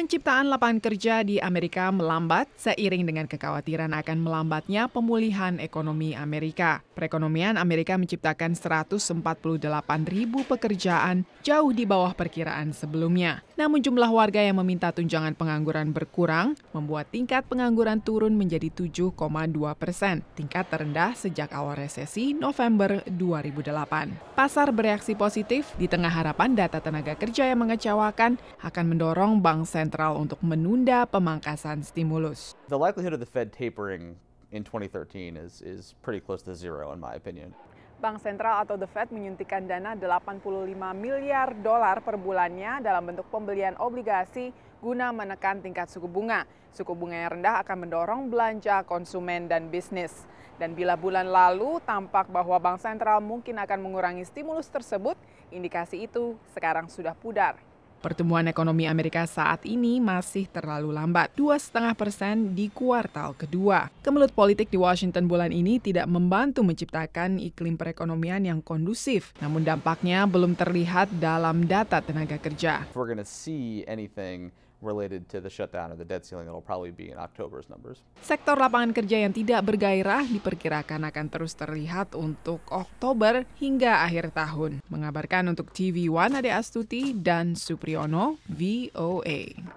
Penciptaan lapangan kerja di Amerika melambat seiring dengan kekhawatiran akan melambatnya pemulihan ekonomi Amerika. Perekonomian Amerika menciptakan 148 ribu pekerjaan jauh di bawah perkiraan sebelumnya. Namun jumlah warga yang meminta tunjangan pengangguran berkurang membuat tingkat pengangguran turun menjadi 7,2 persen, tingkat terendah sejak awal resesi November 2008. Pasar bereaksi positif di tengah harapan data tenaga kerja yang mengecewakan akan mendorong bank sentral sentral untuk menunda pemangkasan stimulus. The likelihood of the Fed tapering in 2013 is is pretty close to zero in my opinion. Bank Sentral atau The Fed menyuntikkan dana 85 miliar dolar per bulannya dalam bentuk pembelian obligasi guna menekan tingkat suku bunga. Suku bunga yang rendah akan mendorong belanja konsumen dan bisnis. Dan bila bulan lalu tampak bahwa Bank Sentral mungkin akan mengurangi stimulus tersebut, indikasi itu sekarang sudah pudar. Pertumbuhan ekonomi Amerika saat ini masih terlalu lambat, 2,5 persen di kuartal kedua. Kemelut politik di Washington bulan ini tidak membantu menciptakan iklim perekonomian yang kondusif, namun dampaknya belum terlihat dalam data tenaga kerja related to the shutdown of the debt ceiling that'll probably be in October's numbers. Sektor lapangan kerja yang tidak bergairah diperkirakan akan terus terlihat untuk Oktober hingga akhir tahun. Mengabarkan untuk TV One Ade Astuti dan Supriyono, VOA.